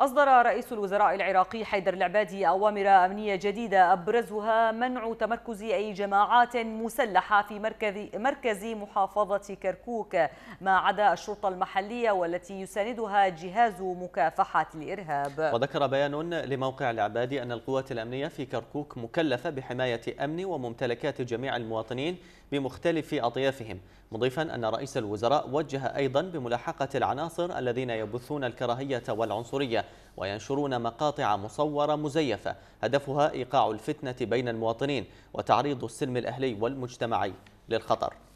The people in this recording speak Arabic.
أصدر رئيس الوزراء العراقي حيدر العبادي أوامر أمنية جديدة أبرزها منع تمركز أي جماعات مسلحة في مركز, مركز محافظة كركوك ما عدا الشرطة المحلية والتي يساندها جهاز مكافحة الإرهاب وذكر بيان لموقع العبادي أن القوات الأمنية في كركوك مكلفة بحماية أمن وممتلكات جميع المواطنين بمختلف أطيافهم مضيفا أن رئيس الوزراء وجه أيضا بملاحقة العناصر الذين يبثون الكراهية والعنصرية وينشرون مقاطع مصورة مزيفة هدفها إيقاع الفتنة بين المواطنين وتعريض السلم الأهلي والمجتمعي للخطر